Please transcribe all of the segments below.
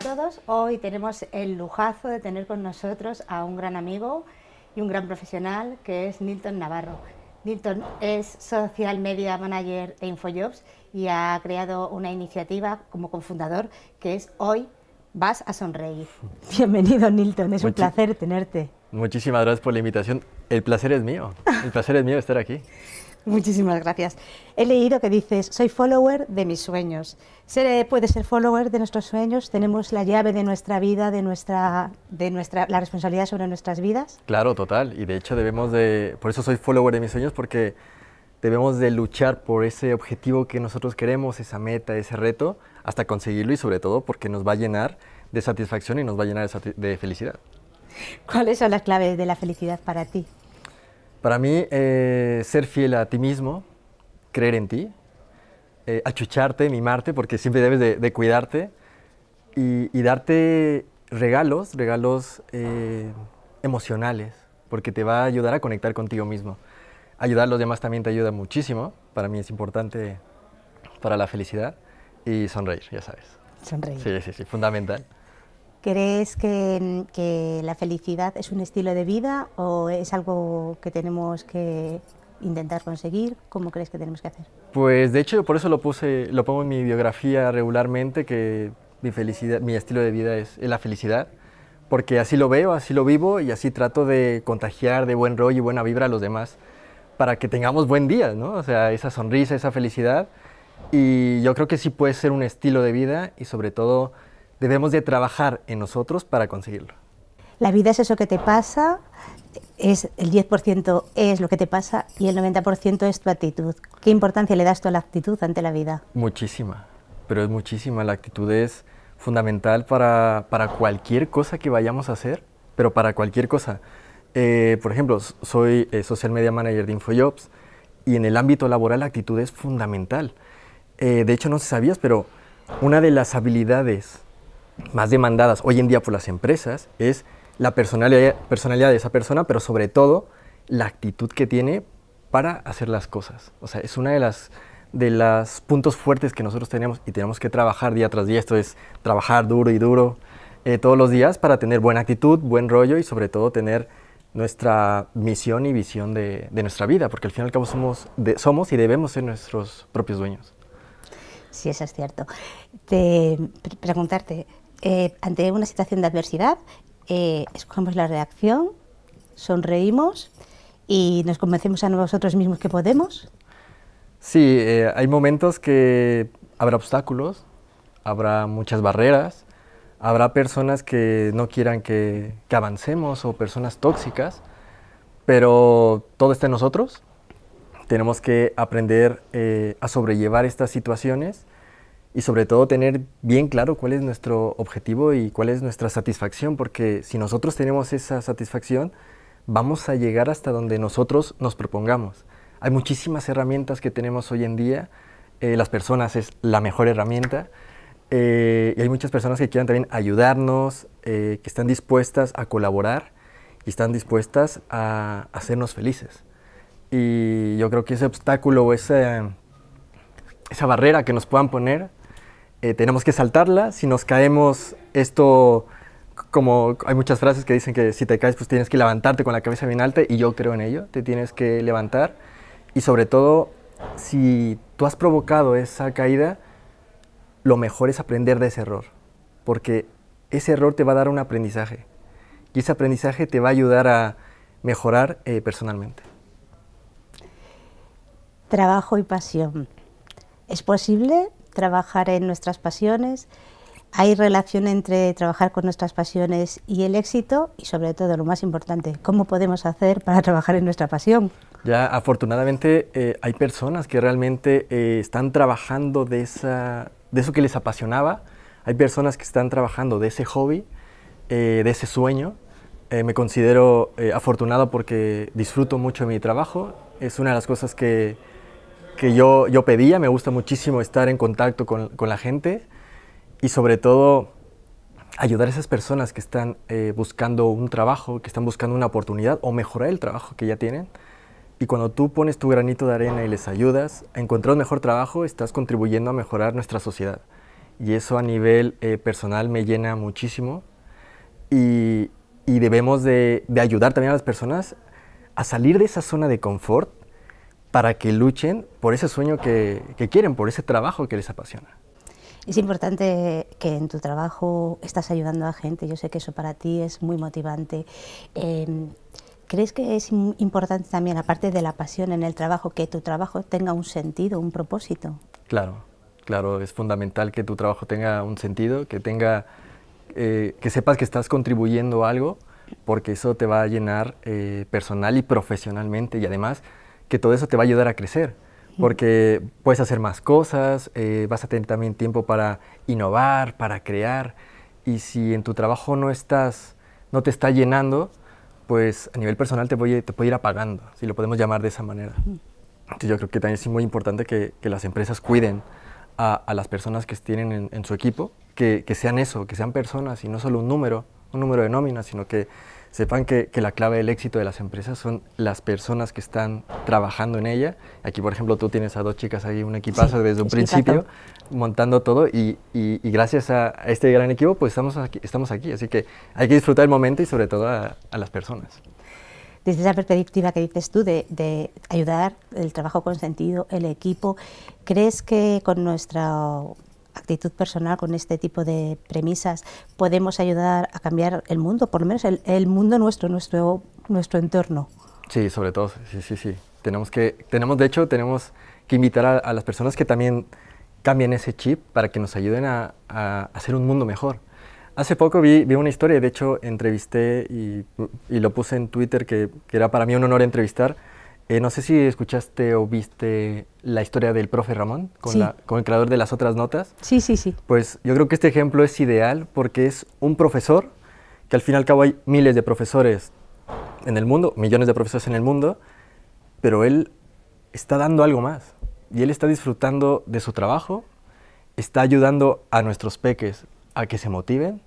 todos. Hoy tenemos el lujazo de tener con nosotros a un gran amigo y un gran profesional que es Nilton Navarro. Nilton es Social Media Manager de InfoJobs y ha creado una iniciativa como cofundador que es Hoy vas a sonreír. Bienvenido Nilton, es un placer tenerte. Muchísimas gracias por la invitación. El placer es mío, el placer es mío estar aquí. Muchísimas gracias. He leído que dices, soy follower de mis sueños. puede ser follower de nuestros sueños, tenemos la llave de nuestra vida, de nuestra, de nuestra, la responsabilidad sobre nuestras vidas. Claro, total. Y de hecho debemos de, por eso soy follower de mis sueños, porque debemos de luchar por ese objetivo que nosotros queremos, esa meta, ese reto, hasta conseguirlo y sobre todo porque nos va a llenar de satisfacción y nos va a llenar de felicidad. ¿Cuáles son las claves de la felicidad para ti? Para mí, eh, ser fiel a ti mismo, creer en ti, eh, achucharte, mimarte, porque siempre debes de, cuidarte y, darte regalos, regalos eh, emocionales, porque te va a ayudar a conectar contigo mismo. Ayudar a los demás también te ayuda muchísimo, para mí es importante para la felicidad y sonreír, ya sabes. Sonreír. Sí, sí, sí, fundamental. ¿Crees que, que, la felicidad es un estilo de vida o es algo que tenemos que intentar conseguir? ¿Cómo crees que tenemos que hacer? Pues de hecho por eso lo puse, lo pongo en mi biografía regularmente que mi felicidad, mi estilo de vida es, la felicidad, porque así lo veo, así lo vivo y así trato de contagiar de buen rollo y buena vibra a los demás para que tengamos buen día, ¿no? O sea, esa sonrisa, esa felicidad y yo creo que sí puede ser un estilo de vida y sobre todo debemos de trabajar en nosotros para conseguirlo. La vida es eso que te pasa, es el 10% es lo que te pasa y el 90% es tu actitud. ¿Qué importancia le das tú a la actitud ante la vida? Muchísima, pero es muchísima. La actitud es fundamental para, cualquier cosa que vayamos a hacer, pero para cualquier cosa. Eh, por ejemplo, soy eh, social media manager de InfoJobs y en el ámbito laboral la actitud es fundamental. Eh, de hecho, no se sabías, pero una de las habilidades más demandadas hoy en día por las empresas es la personalidad, personalidad de esa persona, pero sobre todo la actitud que tiene para hacer las cosas. O sea, es una de las de los puntos fuertes que nosotros tenemos y tenemos que trabajar día tras día, esto es trabajar duro y duro eh, todos los días para tener buena actitud, buen rollo y sobre todo tener nuestra misión y visión de, nuestra vida, porque al fin y al cabo somos, somos y debemos ser nuestros propios dueños. Sí, eso es cierto. preguntarte, eh, ante una situación de adversidad, eh, escogemos la reacción, sonreímos y nos convencemos a nosotros mismos que podemos. Sí, eh, hay momentos que habrá obstáculos, habrá muchas barreras, habrá personas que no quieran que, que avancemos o personas tóxicas, pero todo está en nosotros. Tenemos que aprender eh, a sobrellevar estas situaciones y sobre todo tener bien claro cuál es nuestro objetivo y cuál es nuestra satisfacción, porque si nosotros tenemos esa satisfacción, vamos a llegar hasta donde nosotros nos propongamos. Hay muchísimas herramientas que tenemos hoy en día, eh, las personas es la mejor herramienta, eh, y hay muchas personas que quieran también ayudarnos, eh, que están dispuestas a colaborar y están dispuestas a hacernos felices. Y yo creo que ese obstáculo o esa, esa barrera que nos puedan poner eh, tenemos que saltarla. Si nos caemos, esto, como hay muchas frases que dicen que si te caes, pues tienes que levantarte con la cabeza bien alta, y yo creo en ello, te tienes que levantar. Y sobre todo, si tú has provocado esa caída, lo mejor es aprender de ese error, porque ese error te va a dar un aprendizaje, y ese aprendizaje te va a ayudar a mejorar eh, personalmente. Trabajo y pasión. ¿Es posible trabajar en nuestras pasiones, hay relación entre trabajar con nuestras pasiones y el éxito y sobre todo lo más importante, cómo podemos hacer para trabajar en nuestra pasión. Ya afortunadamente eh, hay personas que realmente eh, están trabajando de, esa, de eso que les apasionaba, hay personas que están trabajando de ese hobby, eh, de ese sueño. me considero afortunado porque disfruto mucho de mi trabajo, es una de las cosas que que yo, yo pedía, me gusta muchísimo estar en contacto con, la gente y sobre todo ayudar a esas personas que están eh, buscando un trabajo, que están buscando una oportunidad o mejorar el trabajo que ya tienen. Y cuando tú pones tu granito de arena y les ayudas a encontrar un mejor trabajo, estás contribuyendo a mejorar nuestra sociedad. Y eso a nivel eh, personal me llena muchísimo. Y, debemos de ayudar también a las personas a salir de esa zona de confort para que luchen por ese sueño que, quieren, por ese trabajo que les apasiona. Es importante que en tu trabajo estás ayudando a gente, yo sé que eso para ti es muy motivante. Em, ¿Crees que es importante también, aparte de la pasión en el trabajo, que tu trabajo tenga un sentido, un propósito? Claro, claro, es fundamental que tu trabajo tenga un sentido, que tenga, eh, que sepas que estás contribuyendo algo, porque eso te va a llenar eh, personal y profesionalmente y además que todo eso te va a ayudar a crecer, porque puedes hacer más cosas, eh, vas a tener también tiempo para innovar, para crear, y si en tu trabajo no estás, no te está llenando, pues a nivel personal te, voy, te puede ir apagando, si lo podemos llamar de esa manera. Entonces yo creo que también es muy importante que, las empresas cuiden a, las personas que tienen en, su equipo, que, que sean eso, que sean personas y no solo un número, un número de nóminas, sino que sepan que, la clave del éxito de las empresas son las personas que están trabajando en ella. Aquí, por ejemplo, tú tienes a dos chicas ahí, un equipazo desde un principio, montando todo y, gracias a este gran equipo, pues estamos aquí, estamos aquí. Así que hay que disfrutar el momento y sobre todo a, las personas. Desde esa perspectiva que dices tú de, de ayudar, el trabajo con sentido, el equipo, ¿crees que con nuestra actitud personal, con este tipo de premisas, podemos ayudar a cambiar el mundo, por lo menos el, el mundo nuestro, nuestro, nuestro entorno. Sí, sobre todo, sí, sí, sí. Tenemos que, tenemos, de hecho, tenemos que invitar a, las personas que también cambien ese chip para que nos ayuden a, a hacer un mundo mejor. Hace poco vi, vi, una historia, de hecho entrevisté y, y lo puse en Twitter, que, que, era para mí un honor entrevistar eh, no sé si escuchaste o viste la historia del profe Ramón con, la, con, el creador de las otras notas. Sí, sí, sí. Pues yo creo que este ejemplo es ideal porque es un profesor, que al fin y al cabo hay miles de profesores en el mundo, millones de profesores en el mundo, pero él está dando algo más y él está disfrutando de su trabajo, está ayudando a nuestros peques a que se motiven,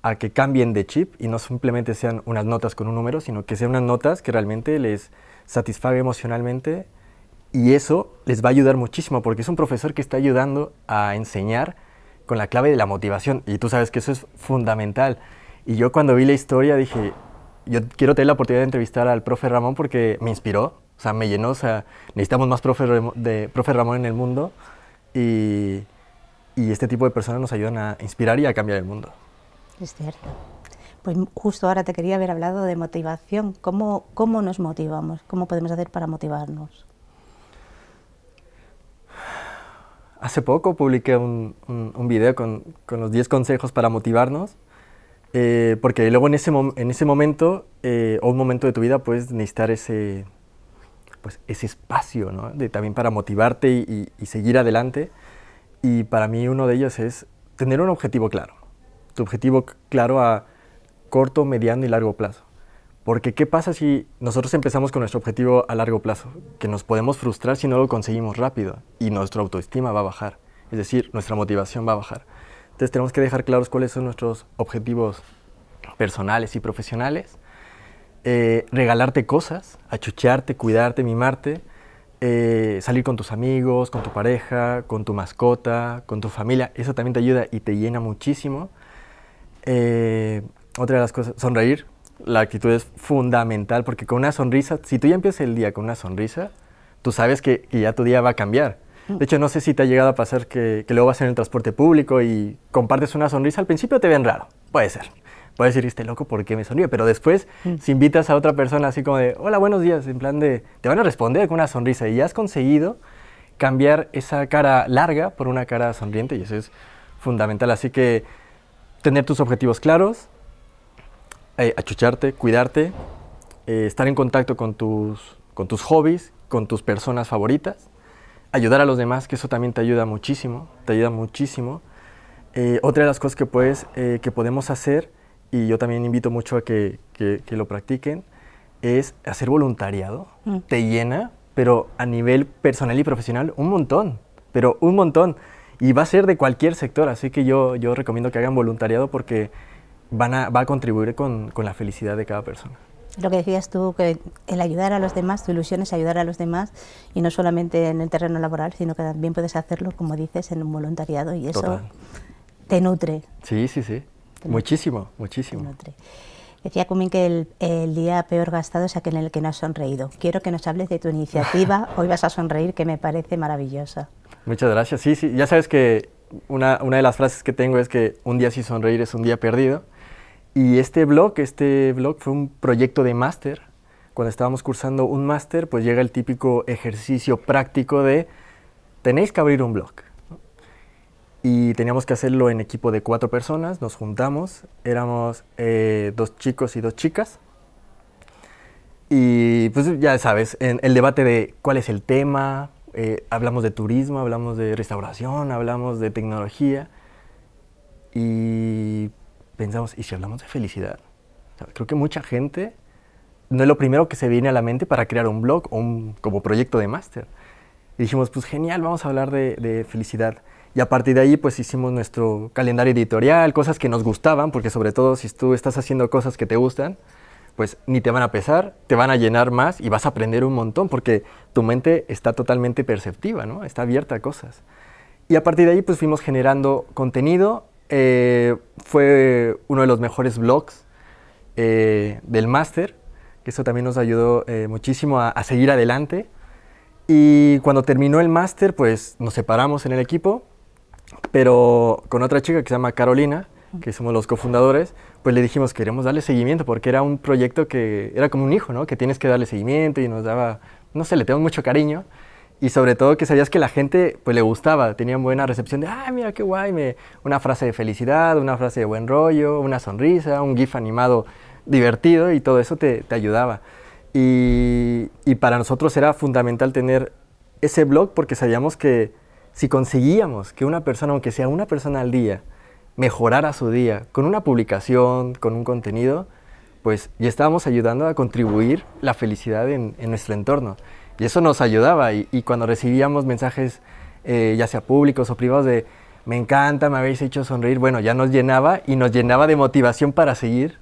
a que cambien de chip y no simplemente sean unas notas con un número, sino que sean unas notas que realmente les satisfaga emocionalmente y eso les va a ayudar muchísimo porque es un profesor que está ayudando a enseñar con la clave de la motivación y tú sabes que eso es fundamental. Y yo cuando vi la historia dije, yo quiero tener la oportunidad de entrevistar al profe Ramón porque me inspiró, o sea, me llenó, o sea, necesitamos más profe, de profe Ramón en el mundo y, y este tipo de personas nos ayudan a inspirar y a cambiar el mundo. Es cierto. Pues justo ahora te quería haber hablado de motivación. ¿Cómo, cómo nos motivamos? ¿Cómo podemos hacer para motivarnos? Hace poco publiqué un, un, video con, con, los 10 consejos para motivarnos, eh, porque luego en ese, en ese momento eh, o un momento de tu vida puedes necesitar ese, pues, ese espacio ¿no? de, también para motivarte y seguir adelante. Y para mí uno de ellos es tener un objetivo claro. Tu objetivo claro a corto, mediano y largo plazo. Porque ¿qué pasa si nosotros empezamos con nuestro objetivo a largo plazo? Que nos podemos frustrar si no lo conseguimos rápido y nuestra autoestima va a bajar, es decir, nuestra motivación va a bajar. Entonces tenemos que dejar claros cuáles son nuestros objetivos personales y profesionales, eh, regalarte cosas, achucharte, cuidarte, mimarte, eh, salir con tus amigos, con tu pareja, con tu mascota, con tu familia, eso también te ayuda y te llena muchísimo. Eh, otra de las cosas, sonreír. La actitud es fundamental porque con una sonrisa, si tú ya empiezas el día con una sonrisa, tú sabes que, ya tu día va a cambiar. Mm. De hecho, no sé si te ha llegado a pasar que, que, luego vas en el transporte público y compartes una sonrisa. Al principio te ven raro, puede ser. puede decir, este loco, ¿por qué me sonríe? Pero después, mm. si invitas a otra persona así como de, hola, buenos días, en plan de, te van a responder con una sonrisa y ya has conseguido cambiar esa cara larga por una cara sonriente y eso es fundamental. Así que tener tus objetivos claros, eh, achucharte, cuidarte, eh, estar en contacto con tus, con tus hobbies, con tus personas favoritas, ayudar a los demás, que eso también te ayuda muchísimo, te ayuda muchísimo. Eh, otra de las cosas que, puedes, que podemos hacer, y yo también invito mucho a que, lo practiquen, es hacer voluntariado. Mm. Te llena, pero a nivel personal y profesional, un montón, pero un montón. Y va a ser de cualquier sector, así que yo, yo recomiendo que hagan voluntariado porque va a contribuir con, con la felicidad de cada persona lo que decías tú, que el ayudar a los demás, tu ilusión es ayudar a los demás y no solamente en el terreno laboral, sino que también puedes hacerlo, como dices, en un voluntariado y eso te nutre. Sí, sí, sí. muchísimo, muchísimo. Decía Cumin que el, el, día peor gastado es aquel en el que no has sonreído. Quiero que nos hables de tu iniciativa, hoy vas a sonreír, que me parece maravillosa. Muchas gracias. Sí, sí, ya sabes que una, una de las frases que tengo es que un día sin sonreír es un día perdido. Y este blog, este blog fue un proyecto de máster. Cuando estábamos cursando un máster, pues llega el típico ejercicio práctico de tenéis que abrir un blog. Y teníamos que hacerlo en equipo de cuatro personas, nos juntamos, éramos eh, dos chicos y dos chicas. Y pues ya sabes, en el debate de cuál es el tema, eh, hablamos de turismo, hablamos de restauración, hablamos de tecnología. Y pensamos, ¿y si hablamos de felicidad? creo que mucha gente no es lo primero que se viene a la mente para crear un blog o un, como proyecto de máster. Y dijimos, pues genial, vamos a hablar de, de, felicidad. Y a partir de ahí, pues hicimos nuestro calendario editorial, cosas que nos gustaban, porque sobre todo si tú estás haciendo cosas que te gustan, pues ni te van a pesar, te van a llenar más y vas a aprender un montón, porque tu mente está totalmente perceptiva, ¿no? Está abierta a cosas. Y a partir de ahí, pues fuimos generando contenido eh, fue uno de los mejores blogs eh, del máster, que eso también nos ayudó eh, muchísimo a, seguir adelante. Y cuando terminó el máster, pues nos separamos en el equipo, pero con otra chica que se llama Carolina, que somos los cofundadores, pues le dijimos que queremos darle seguimiento, porque era un proyecto que era como un hijo, ¿no? Que tienes que darle seguimiento y nos daba, no sé, le tengo mucho cariño y sobre todo que sabías que la gente pues le gustaba, tenían buena recepción de, ay, ah, mira qué guay, una frase de felicidad, una frase de buen rollo, una sonrisa, un GIF animado divertido y todo eso te, te ayudaba. Y, y, para nosotros era fundamental tener ese blog porque sabíamos que si conseguíamos que una persona, aunque sea una persona al día, mejorara su día con una publicación, con un contenido, pues ya estábamos ayudando a contribuir la felicidad en, en nuestro entorno. Y eso nos ayudaba. Y, cuando recibíamos mensajes, eh, ya sea públicos o privados, de me encanta, me habéis hecho sonreír, bueno, ya nos llenaba y nos llenaba de motivación para seguir,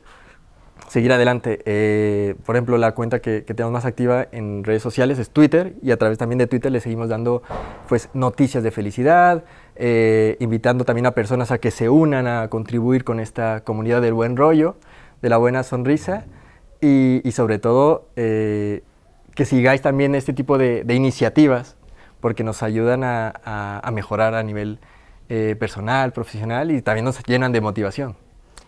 seguir adelante. Eh, por ejemplo, la cuenta que, tenemos más activa en redes sociales es Twitter y a través también de Twitter le seguimos dando pues, noticias de felicidad, eh, invitando también a personas a que se unan a contribuir con esta comunidad del buen rollo, de la buena sonrisa y, sobre todo que sigáis también este tipo de, iniciativas, porque nos ayudan a, mejorar a nivel eh, personal, profesional y también nos llenan de motivación.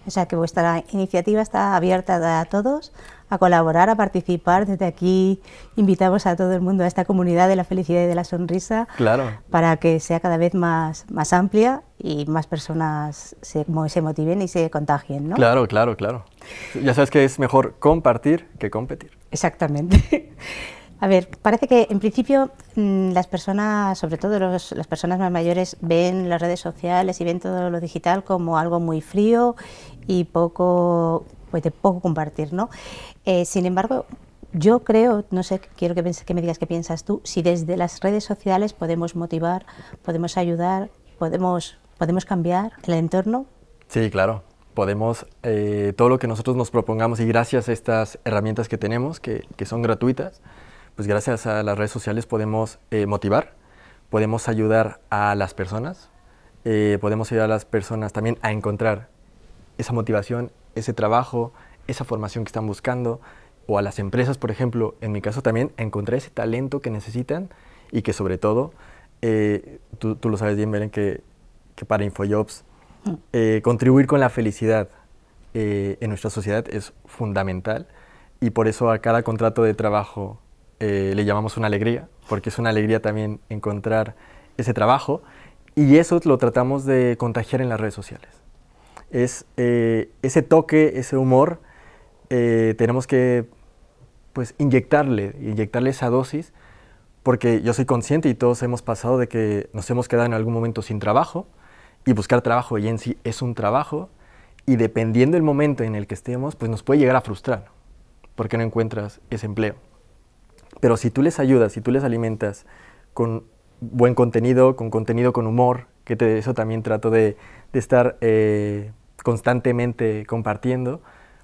O sea que vuestra iniciativa está abierta a todos, a colaborar, a participar. Desde aquí invitamos a todo el mundo, a esta comunidad de la felicidad y de la sonrisa, claro. para que sea cada vez más, más amplia y más personas se, motiven y se contagien. Claro, claro, claro. Ya sabes que es mejor compartir que competir. Exactamente. A ver, parece que en principio mm, las personas, sobre todo las personas más mayores, ven las redes sociales y ven todo lo digital como algo muy frío y poco pues te puedo compartir, ¿no? Eh, sin embargo, yo creo, no sé, quiero que, que me digas qué piensas tú, si desde las redes sociales podemos motivar, podemos ayudar, podemos, podemos cambiar el entorno. Sí, claro, podemos, eh, todo lo que nosotros nos propongamos y gracias a estas herramientas que tenemos, que, son gratuitas, pues gracias a las redes sociales podemos eh, motivar, podemos ayudar a las personas, podemos ayudar a las personas también a encontrar esa motivación, ese trabajo, esa formación que están buscando, o a las empresas, por ejemplo, en mi caso también, a encontrar ese talento que necesitan y que sobre todo, eh, tú, lo sabes bien, Beren, que, para InfoJobs mm. eh, contribuir con la felicidad eh, en nuestra sociedad es fundamental y por eso a cada contrato de trabajo le llamamos una alegría, porque es una alegría también encontrar ese trabajo y eso lo tratamos de contagiar en las redes sociales es eh, ese toque, ese humor, eh, tenemos que pues inyectarle, inyectarle esa dosis, porque yo soy consciente y todos hemos pasado de que nos hemos quedado en algún momento sin trabajo y buscar trabajo y en sí es un trabajo y dependiendo del momento en el que estemos, pues nos puede llegar a frustrar porque no encuentras ese empleo. Pero si tú les ayudas, si tú les alimentas con buen contenido, con contenido con humor, que te, eso también trato de, estar eh, constantemente compartiendo,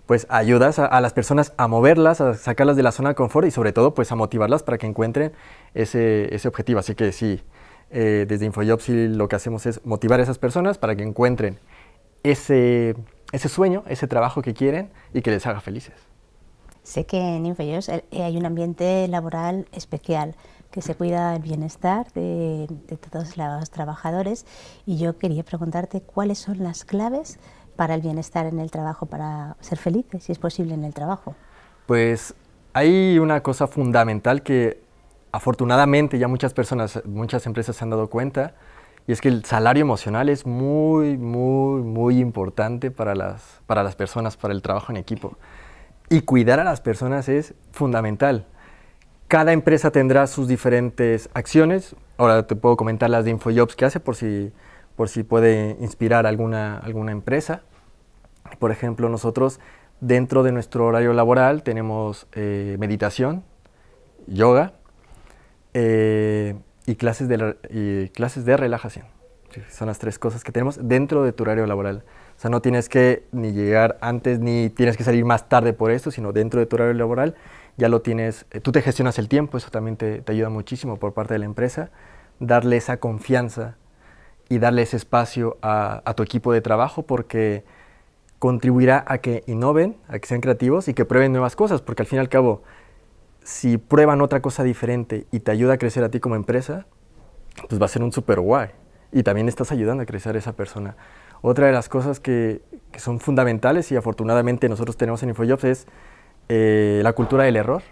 pues ayudas a, las personas a moverlas, a sacarlas de la zona de confort y sobre todo pues a motivarlas para que encuentren ese, ese objetivo. Así que sí, eh, desde Infojobs lo que hacemos es motivar a esas personas para que encuentren ese, ese sueño, ese trabajo que quieren y que les haga felices. Sé que en InfoJobs eh, eh, hay un ambiente laboral especial que se cuida el bienestar de, de todos los trabajadores y yo quería preguntarte cuáles son las claves para el bienestar en el trabajo, para ser felices, si es posible, en el trabajo? Pues hay una cosa fundamental que afortunadamente ya muchas personas, muchas empresas se han dado cuenta, y es que el salario emocional es muy, muy, muy importante para las, para las personas, para el trabajo en equipo. Y cuidar a las personas es fundamental. Cada empresa tendrá sus diferentes acciones. Ahora te puedo comentar las de InfoJobs que hace por si por si puede inspirar alguna, alguna empresa. Por ejemplo, nosotros dentro de nuestro horario laboral tenemos eh, meditación, yoga eh, y, clases de, clases de relajación. Son las tres cosas que tenemos dentro de tu horario laboral. O sea, no tienes que ni llegar antes ni tienes que salir más tarde por esto, sino dentro de tu horario laboral ya lo tienes, eh, tú te gestionas el tiempo, eso también te, te ayuda muchísimo por parte de la empresa, darle esa confianza y darle ese espacio a, tu equipo de trabajo porque contribuirá a que innoven, a que sean creativos y que prueben nuevas cosas, porque al fin y al cabo, si prueban otra cosa diferente y te ayuda a crecer a ti como empresa, pues va a ser un super guay. Y también estás ayudando a crecer a esa persona. Otra de las cosas que, son fundamentales y afortunadamente nosotros tenemos en InfoJobs es eh, la cultura del error.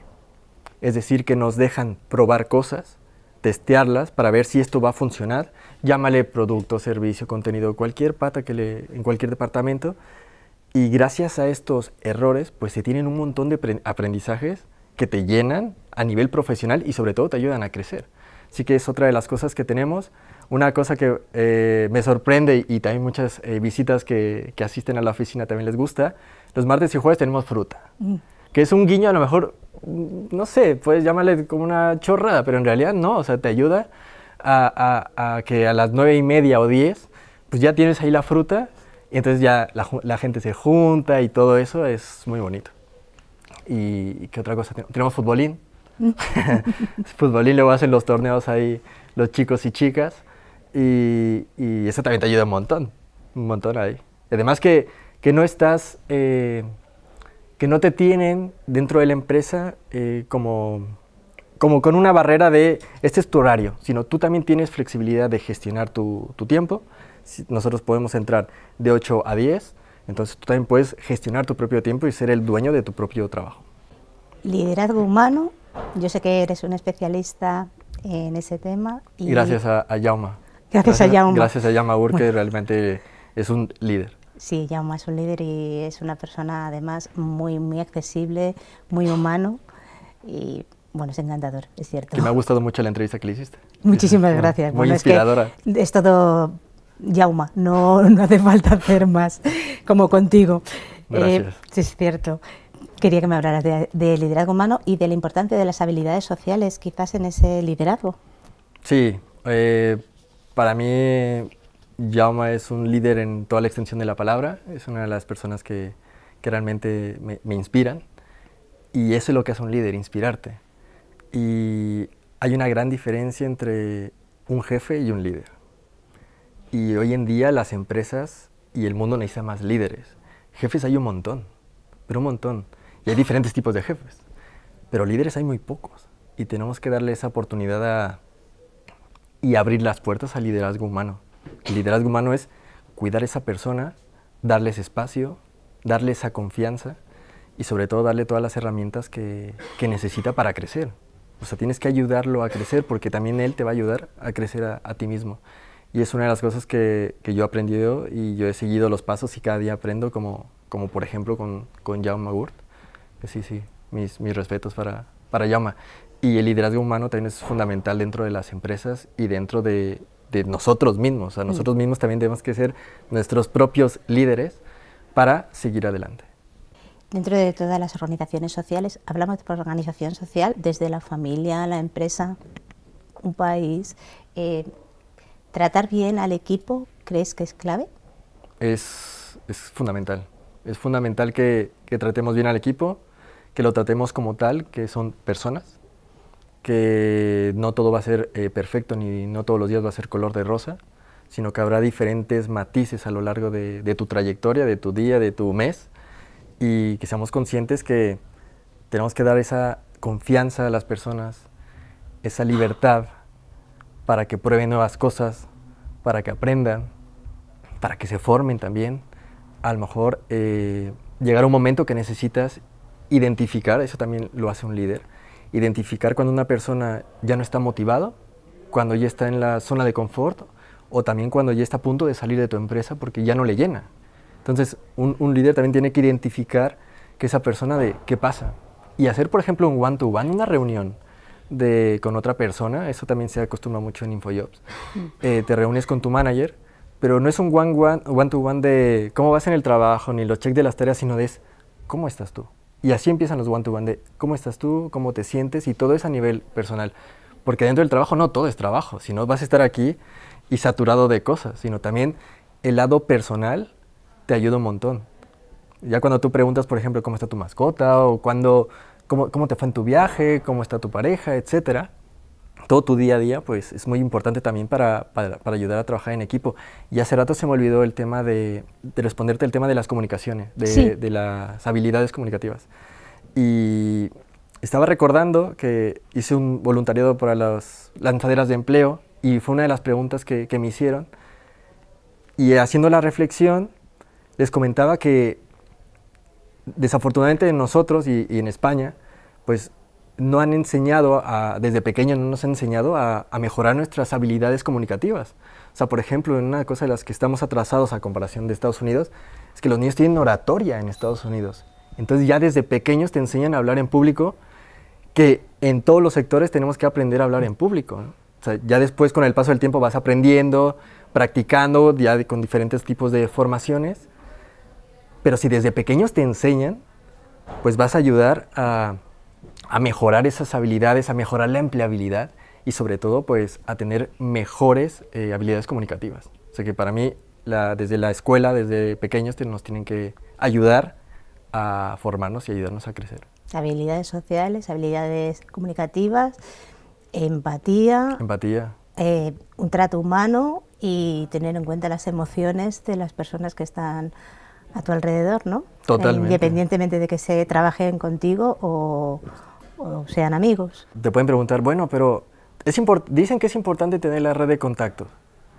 Es decir, que nos dejan probar cosas testearlas para ver si esto va a funcionar. Llámale producto, servicio, contenido, cualquier pata que le, en cualquier departamento. Y gracias a estos errores, pues se tienen un montón de aprendizajes que te llenan a nivel profesional y sobre todo te ayudan a crecer. Así que es otra de las cosas que tenemos. Una cosa que eh, me sorprende y también muchas eh, visitas que, asisten a la oficina también les gusta, los martes y jueves tenemos fruta, mm. que es un guiño a lo mejor no sé, puedes llamarle como una chorrada, pero en realidad no, o sea, te ayuda a, que a las nueve y media o diez, pues ya tienes ahí la fruta y entonces ya la, gente se junta y todo eso es muy bonito. ¿Y, qué otra cosa? Tenemos futbolín. futbolín luego hacen los torneos ahí los chicos y chicas y, eso también te ayuda un montón, un montón ahí. Además que, no estás... Eh, que no te tienen dentro de la empresa eh, como, como con una barrera de este es tu horario, sino tú también tienes flexibilidad de gestionar tu, tu tiempo. Nosotros podemos entrar de 8 a 10, entonces tú también puedes gestionar tu propio tiempo y ser el dueño de tu propio trabajo. Liderazgo humano, yo sé que eres un especialista en ese tema. Y, gracias a, Yama. Gracias, a Yama Gracias a Burke, realmente es un líder. Sí, Jaume es un líder y es una persona además muy, muy accesible, muy humano y bueno, es encantador, es cierto. Que me ha gustado mucho la entrevista que le hiciste. Muchísimas gracias. Muy inspiradora. Es, todo Yauma, no, no hace falta hacer más, como contigo. Gracias. Eh, sí, es cierto. Quería que me hablaras de, liderazgo humano y de la importancia de las habilidades sociales, quizás en ese liderazgo. Sí, eh, para mí Yama es un líder en toda la extensión de la palabra, es una de las personas que, realmente me, inspiran. Y eso es lo que hace un líder, inspirarte. Y hay una gran diferencia entre un jefe y un líder. Y hoy en día las empresas y el mundo necesitan más líderes. Jefes hay un montón, pero un montón. Y hay diferentes tipos de jefes. Pero líderes hay muy pocos. Y tenemos que darle esa oportunidad y abrir las puertas al liderazgo humano el liderazgo humano es cuidar a esa persona, darles espacio, darle esa confianza y sobre todo darle todas las herramientas que, necesita para crecer. O sea, tienes que ayudarlo a crecer porque también él te va a ayudar a crecer a, ti mismo. Y es una de las cosas que, yo he aprendido y yo he seguido los pasos y cada día aprendo, como, como por ejemplo con, con Jaume Gurt. sí, sí, mis, mis respetos para, para Jaume. Y el liderazgo humano también es fundamental dentro de las empresas y dentro de, nosotros mismos. a mm. nosotros mismos también tenemos que ser nuestros propios líderes para seguir adelante. Dentro de todas las organizaciones sociales, hablamos de organización social desde la familia, la empresa, un país. Eh, ¿Tratar bien al equipo crees que es clave? Es, es fundamental. Es fundamental que tratemos bien al equipo, que lo tratemos como tal, que son personas, que no todo va a ser eh, perfecto ni no todos los días va a ser color de rosa, sino que habrá diferentes matices a lo largo de, tu trayectoria, de tu día, de tu mes, y que seamos conscientes que tenemos que dar esa confianza a las personas, esa libertad para que prueben nuevas cosas, para que aprendan, para que se formen también. A lo mejor eh, llegar a un momento que necesitas identificar, eso también lo hace un líder, identificar cuando una persona ya no está motivada, cuando ya está en la zona de confort o también cuando ya está a punto de salir de tu empresa porque ya no le llena. Entonces, un, líder también tiene que identificar que esa persona de qué pasa. Y hacer, por ejemplo, un one-to-one, una reunión con otra persona, eso también se acostumbra mucho en InfoJobs. Mm. Eh, te reúnes con tu manager, pero no es un one-to-one de cómo vas en el trabajo, ni los checks de las tareas, sino de cómo estás tú. Y así empiezan los one-to-one de cómo estás tú, cómo te sientes y todo es a nivel personal. Porque dentro del trabajo no todo es trabajo, sino vas a estar aquí y saturado de cosas, sino también el lado personal te ayuda un montón. Ya cuando tú preguntas, por ejemplo, cómo está tu mascota o cuando, cómo, cómo te fue en tu viaje, cómo está tu pareja, etcétera, todo tu día a día, pues es muy importante también para, ayudar a trabajar en equipo. Y hace rato se me olvidó el tema de, de responderte el tema de las comunicaciones, de, las habilidades comunicativas. Y estaba recordando que hice un voluntariado para las lanzaderas de empleo y fue una de las preguntas que, me hicieron. Y haciendo la reflexión, les comentaba que desafortunadamente en nosotros y, y en España, pues no han enseñado, desde pequeños no nos han enseñado a, mejorar nuestras habilidades comunicativas. O sea, por ejemplo, una cosa de las que estamos atrasados a comparación de Estados Unidos es que los niños tienen oratoria en Estados Unidos. Entonces ya desde pequeños te enseñan a hablar en público, que en todos los sectores tenemos que aprender a hablar en público. O sea, ya después con el paso del tiempo vas aprendiendo, practicando, ya con diferentes tipos de formaciones. Pero si desde pequeños te enseñan, pues vas a ayudar a a mejorar esas habilidades, a mejorar la empleabilidad y sobre todo pues a tener mejores eh, habilidades comunicativas. O sea que para mí desde la escuela, desde pequeños nos tienen que ayudar a formarnos y ayudarnos a crecer. Habilidades sociales, habilidades comunicativas, empatía. Empatía. Eh, un trato humano y tener en cuenta las emociones de las personas que están a tu alrededor, ¿no? Totalmente. independientemente de que se trabajen contigo o, o sean amigos. Te pueden preguntar, bueno, pero es dicen que es importante tener la red de contactos.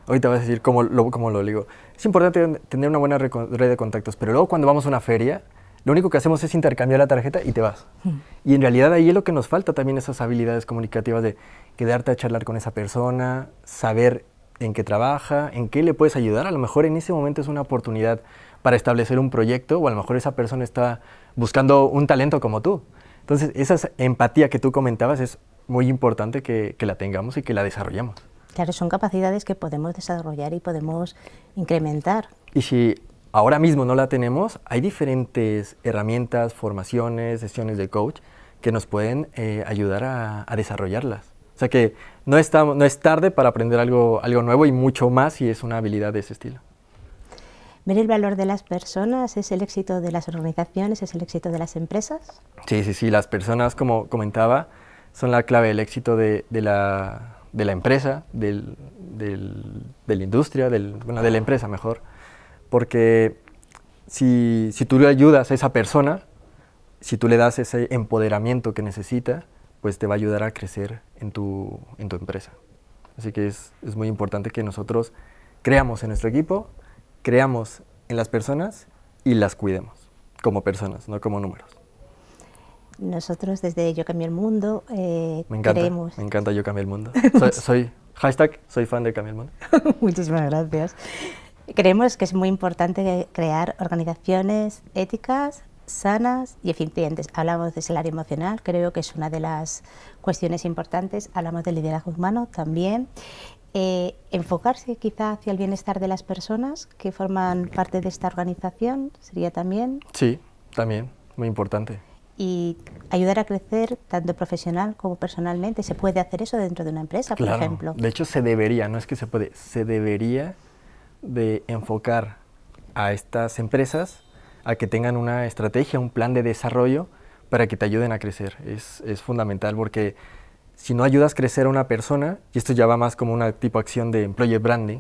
Ahorita vas a decir cómo lo, digo. Es importante tener una buena red de contactos, pero luego cuando vamos a una feria, lo único que hacemos es intercambiar la tarjeta y te vas. Mm. Y en realidad ahí es lo que nos falta también esas habilidades comunicativas de quedarte a charlar con esa persona, saber en qué trabaja, en qué le puedes ayudar. A lo mejor en ese momento es una oportunidad para establecer un proyecto o a lo mejor esa persona está buscando un talento como tú. Entonces, esa empatía que tú comentabas es muy importante que, la tengamos y que la desarrollemos. Claro, son capacidades que podemos desarrollar y podemos incrementar. Y si ahora mismo no la tenemos, hay diferentes herramientas, formaciones, sesiones de coach que nos pueden eh, ayudar a, a, desarrollarlas. O sea que no, no es tarde para aprender algo, algo nuevo y mucho más si es una habilidad de ese estilo ver el valor de las personas es el éxito de las organizaciones, es el éxito de las empresas. Sí, sí, sí, las personas, como comentaba, son la clave del éxito de, la, empresa, de la industria, del, bueno, de la empresa mejor, porque si, tú le ayudas a esa persona, si tú le das ese empoderamiento que necesita, pues te va a ayudar a crecer en tu, en tu empresa. Así que es, es muy importante que nosotros creamos en nuestro equipo, creamos en las personas y las cuidemos como personas, no como números. Nosotros desde Yo Cambio el Mundo eh, creemos... me encanta, Yo Cambio el Mundo. soy, hashtag, soy fan de Cambio el Mundo. Muchísimas gracias. Creemos que es muy importante crear organizaciones éticas, sanas y eficientes. Hablamos de salario emocional, creo que es una de las cuestiones importantes. Hablamos de liderazgo humano también. Eh, enfocarse quizá hacia el bienestar de las personas que forman parte de esta organización sería también. Sí, también, muy importante. Y ayudar a crecer tanto profesional como personalmente. ¿Se puede hacer eso dentro de una empresa, por ejemplo? De hecho, se debería, no es que se puede, se debería de enfocar a estas empresas a que tengan una estrategia, un plan de desarrollo para que te ayuden a crecer. Es, es fundamental porque si no ayudas a crecer a una persona, y esto ya va más como una tipo acción de employee branding,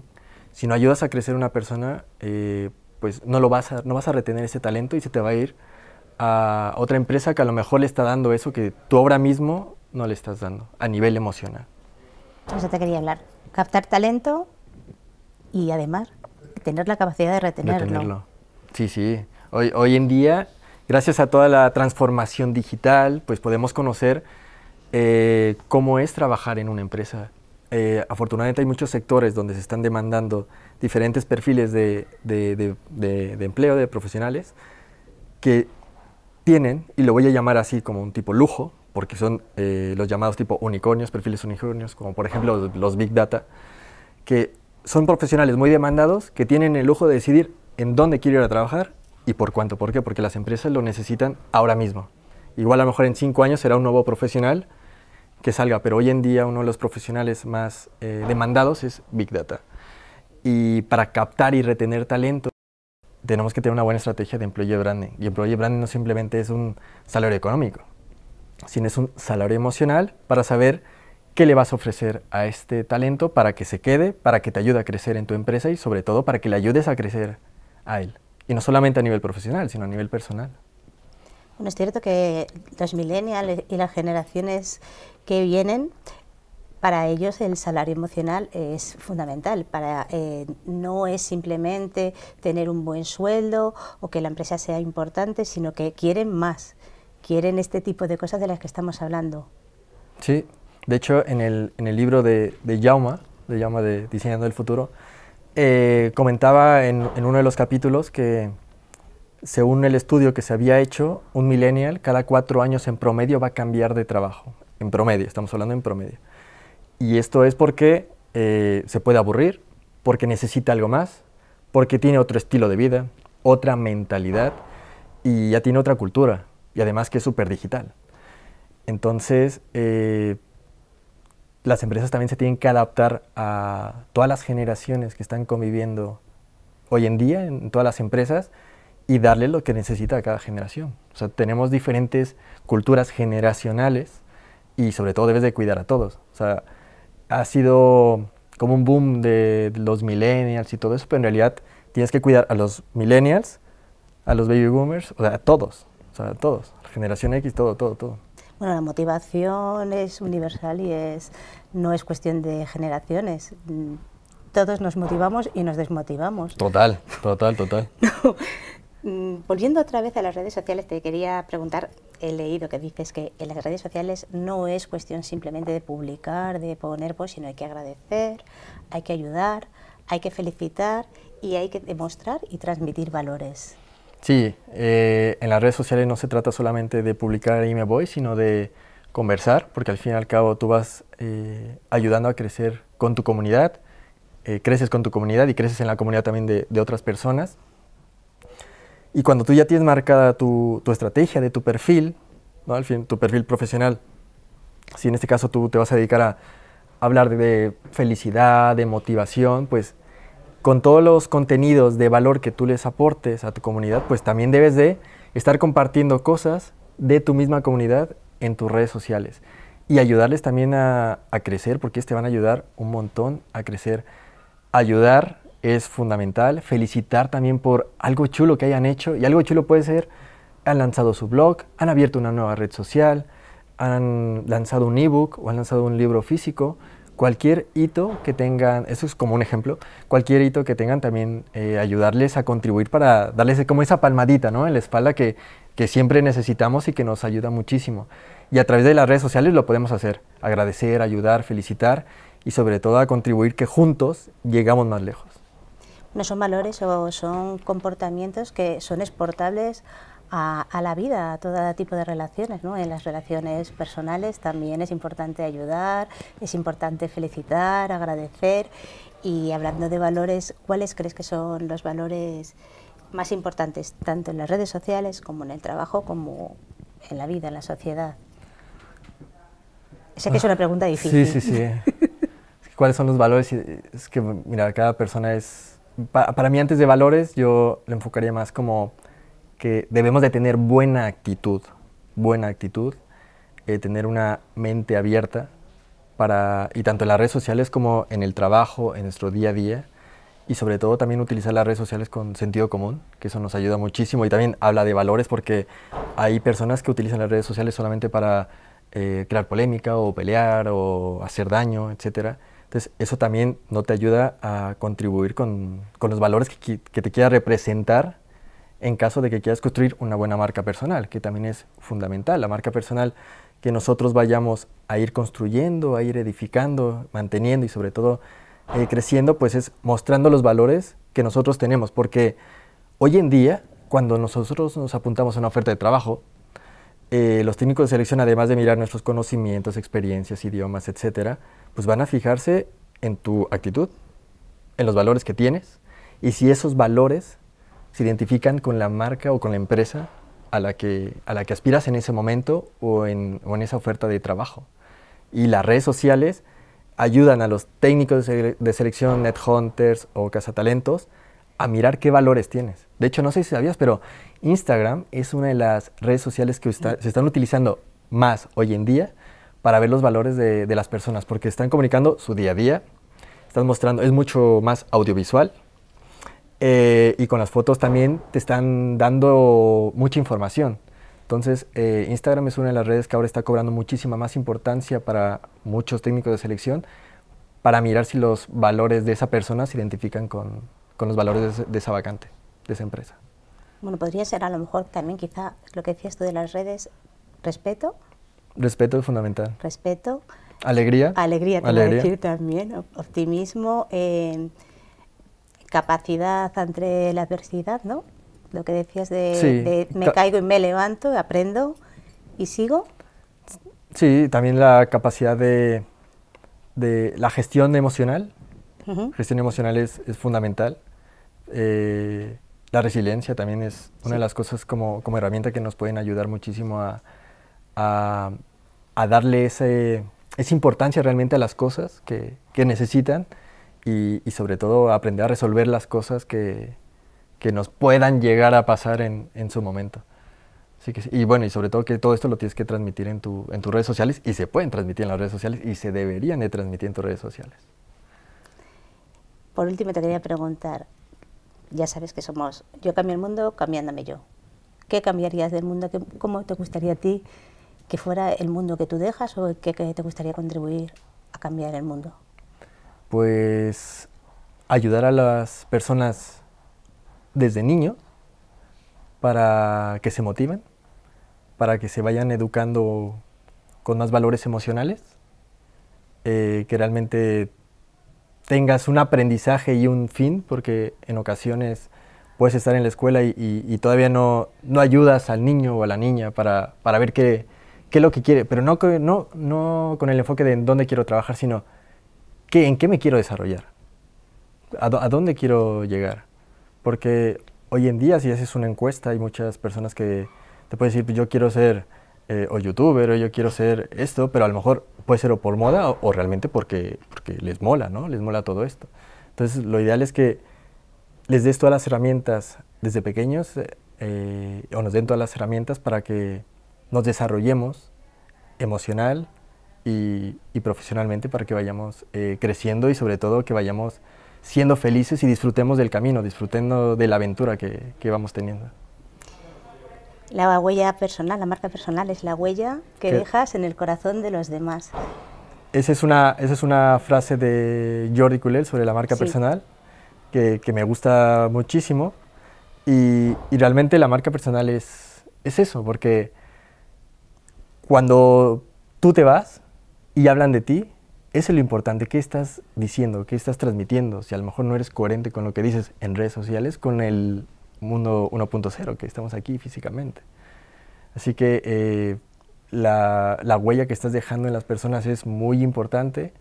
si no ayudas a crecer a una persona, eh, pues no, lo vas a, no vas a retener ese talento y se te va a ir a otra empresa que a lo mejor le está dando eso que tú ahora mismo no le estás dando a nivel emocional. Eso te quería hablar. Captar talento y además tener la capacidad de retenerlo. retenerlo. Sí, sí. Hoy, hoy en día, gracias a toda la transformación digital, pues podemos conocer eh, cómo es trabajar en una empresa. Eh, afortunadamente hay muchos sectores donde se están demandando diferentes perfiles de, de, de, empleo, de profesionales, que tienen, y lo voy a llamar así como un tipo lujo, porque son eh, los llamados tipo unicornios, perfiles unicornios, como por ejemplo los, Big Data, que son profesionales muy demandados que tienen el lujo de decidir en dónde quiero ir a trabajar y por cuánto. ¿Por qué? Porque las empresas lo necesitan ahora mismo. Igual a lo mejor en cinco años será un nuevo profesional que salga, pero hoy en día uno de los profesionales más eh, demandados es Big Data. Y para captar y retener talento tenemos que tener una buena estrategia de employee branding. Y employee branding no simplemente es un salario económico, sino es un salario emocional para saber qué le vas a ofrecer a este talento para que se quede, para que te ayude a crecer en tu empresa y sobre todo para que le ayudes a crecer a él. Y no solamente a nivel profesional, sino a nivel personal. Bueno, es cierto que los millennials y las generaciones que vienen, para ellos el salario emocional es fundamental. Para, eh, no es simplemente tener un buen sueldo o que la empresa sea importante, sino que quieren más, quieren este tipo de cosas de las que estamos hablando. Sí, de hecho en el, en el libro de, de Jauma, de Jauma de Diseñando el Futuro, eh, comentaba en, en uno de los capítulos que según el estudio que se había hecho, un millennial cada cuatro años en promedio va a cambiar de trabajo. En promedio, estamos hablando en promedio. Y esto es porque eh, se puede aburrir, porque necesita algo más, porque tiene otro estilo de vida, otra mentalidad y ya tiene otra cultura. Y además que es súper digital. Entonces, eh, las empresas también se tienen que adaptar a todas las generaciones que están conviviendo hoy en día en todas las empresas y darle lo que necesita a cada generación. O sea, tenemos diferentes culturas generacionales y sobre todo debes de cuidar a todos. O sea, ha sido como un boom de los millennials y todo eso, pero en realidad tienes que cuidar a los millennials, a los baby boomers, o sea, a todos, o sea, a todos, generación X, todo, todo, todo. Bueno, la motivación es universal y es no es cuestión de generaciones mm, todos nos motivamos y nos desmotivamos. Total, total, total. Mm, volviendo otra vez a las redes sociales, te quería preguntar, he leído que dices que en las redes sociales no es cuestión simplemente de publicar, de poner voz, sino hay que agradecer, hay que ayudar, hay que felicitar y hay que demostrar y transmitir valores. Sí, eh, en las redes sociales no se trata solamente de publicar y me voy, sino de conversar, porque al fin y al cabo tú vas eh, ayudando a crecer con tu comunidad, eh, creces con tu comunidad y creces en la comunidad también de otras personas. Y cuando tú ya tienes marcada tu, estrategia de tu perfil, Al fin, tu perfil profesional, si en este caso tú te vas a dedicar a hablar de, felicidad, de motivación, pues con todos los contenidos de valor que tú les aportes a tu comunidad, pues también debes de estar compartiendo cosas de tu misma comunidad en tus redes sociales y ayudarles también a, a crecer, porque te este van a ayudar un montón a crecer, ayudar es fundamental. Felicitar también por algo chulo que hayan hecho. Y algo chulo puede ser, han lanzado su blog, han abierto una nueva red social, han lanzado un ebook o han lanzado un libro físico. Cualquier hito que tengan, eso es como un ejemplo, cualquier hito que tengan también eh, ayudarles a contribuir para darles como esa palmadita ¿no? en la espalda que, que siempre necesitamos y que nos ayuda muchísimo. Y a través de las redes sociales lo podemos hacer, agradecer, ayudar, felicitar y sobre todo a contribuir que juntos llegamos más lejos no son valores o son comportamientos que son exportables a, la vida, a todo tipo de relaciones. ¿no? En las relaciones personales también es importante ayudar, es importante felicitar, agradecer. Y hablando de valores, ¿cuáles crees que son los valores más importantes, tanto en las redes sociales como en el trabajo, como en la vida, en la sociedad? Sé que es una pregunta ah, difícil. Sí, sí, sí. ¿Cuáles son los valores? Es que, mira, cada persona es para mí antes de valores yo lo enfocaría más como que debemos de tener buena actitud, buena actitud, eh, tener una mente abierta para, y tanto en las redes sociales como en el trabajo, en nuestro día a día, y sobre todo también utilizar las redes sociales con sentido común, que eso nos ayuda muchísimo y también habla de valores porque hay personas que utilizan las redes sociales solamente para eh, crear polémica o pelear o hacer daño, etcétera entonces, eso también no te ayuda a contribuir con, los valores que, te quiera representar en caso de que quieras construir una buena marca personal, que también es fundamental. La marca personal que nosotros vayamos a ir construyendo, a ir edificando, manteniendo y sobre todo eh, creciendo, pues es mostrando los valores que nosotros tenemos. Porque hoy en día, cuando nosotros nos apuntamos a una oferta de trabajo, eh, los técnicos de selección, además de mirar nuestros conocimientos, experiencias, idiomas, etcétera, pues van a fijarse en tu actitud, en los valores que tienes y si esos valores se identifican con la marca o con la empresa a la que, aspiras en ese momento o en, esa oferta de trabajo. Y las redes sociales ayudan a los técnicos de, selección, net hunters o Cazatalentos, a mirar qué valores tienes. De hecho, no sé si sabías, pero Instagram es una de las redes sociales que se están utilizando más hoy en día para ver los valores de, las personas, porque están comunicando su día a día, están mostrando, es mucho más audiovisual, eh, y con las fotos también te están dando mucha información. Entonces, eh, Instagram es una de las redes que ahora está cobrando muchísima más importancia para muchos técnicos de selección para mirar si los valores de esa persona se identifican con, los valores de, de, esa vacante, de esa empresa. Bueno, podría ser a lo mejor también quizá lo que decías tú de las redes, respeto Respeto es fundamental. Respeto. Alegría. Alegría, decir también. Optimismo, em, capacidad ante la adversidad, ¿no? Lo que decías de, me caigo y me levanto, aprendo y sigo. Sí, también la capacidad de, la gestión emocional. Gestión emocional es, fundamental. Eh, la resiliencia también es una de las cosas como herramienta que nos pueden ayudar muchísimo a, a, darle esa importancia realmente a las cosas que, necesitan y, sobre todo aprender a resolver las cosas que, que nos puedan llegar a pasar en, su momento. Así que, y bueno, y sobre todo que todo esto lo tienes que transmitir en, tu, en tus redes sociales y se pueden transmitir en las redes sociales y se deberían de transmitir en tus redes sociales. Por último, te quería preguntar, ya sabes que somos, yo cambio el mundo cambiándome yo. ¿Qué cambiarías del mundo? ¿Cómo te gustaría a ti que fuera el mundo que tú dejas o que, te gustaría contribuir a cambiar el mundo? Pues ayudar a las personas desde niño para que se motiven, para que se vayan educando con más valores emocionales, eh, que realmente tengas un aprendizaje y un fin, porque en ocasiones puedes estar en la escuela y, todavía no, no, ayudas al niño o a la niña para, ver qué qué es lo que quiere, pero no, no, no con el enfoque de en dónde quiero trabajar, sino qué, en qué me quiero desarrollar, a, dónde quiero llegar. Porque hoy en día, si haces una encuesta, hay muchas personas que te pueden decir, yo quiero ser eh, o youtuber, o yo quiero ser esto, pero a lo mejor puede ser o por moda o, realmente porque, porque les mola, ¿no? Les mola todo esto. Entonces, lo ideal es que les des todas las herramientas desde pequeños eh, o nos den todas las herramientas para que nos desarrollemos emocional y, profesionalmente para que vayamos eh, creciendo y sobre todo que vayamos siendo felices y disfrutemos del camino, disfrutando de la aventura que, vamos teniendo. La huella personal, la marca personal es la huella que dejas en el corazón de los demás. Esa es una, esa es una frase de Jordi Culel sobre la marca personal que, me gusta muchísimo y, y realmente la marca personal es, es eso, porque cuando tú te vas y hablan de ti, eso es lo importante, qué estás diciendo, qué estás transmitiendo, si a lo mejor no eres coherente con lo que dices en redes sociales, con el mundo 1.0, que estamos aquí físicamente. Así que eh, la, la, huella que estás dejando en las personas es muy importante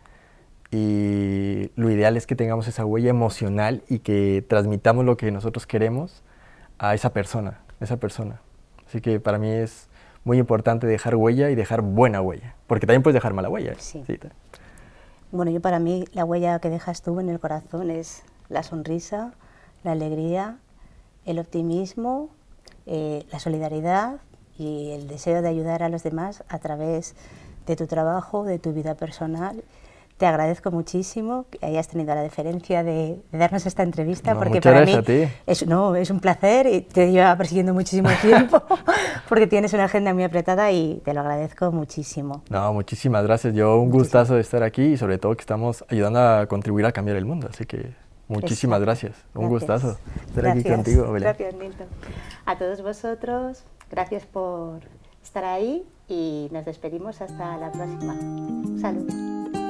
y lo ideal es que tengamos esa huella emocional y que transmitamos lo que nosotros queremos a esa persona, a esa persona. Así que para mí es muy importante dejar huella y dejar buena huella, porque también puedes dejar mala huella. Sí. Bueno, yo para mí la huella que dejas tú en el corazón es la sonrisa, la alegría, el optimismo, eh, la solidaridad y el deseo de ayudar a los demás a través de tu trabajo, de tu vida personal te agradezco muchísimo que hayas tenido la deferencia de, darnos esta entrevista, porque para mí es, no, es un placer y te lleva persiguiendo muchísimo tiempo, porque tienes una agenda muy apretada y te lo agradezco muchísimo. No, muchísimas gracias. Yo un gustazo de estar aquí y sobre todo que estamos ayudando a contribuir a cambiar el mundo, así que muchísimas gracias. Un gustazo estar aquí contigo, Belén. Gracias, Milton. A todos vosotros, gracias por estar ahí y nos despedimos hasta la próxima. Salud.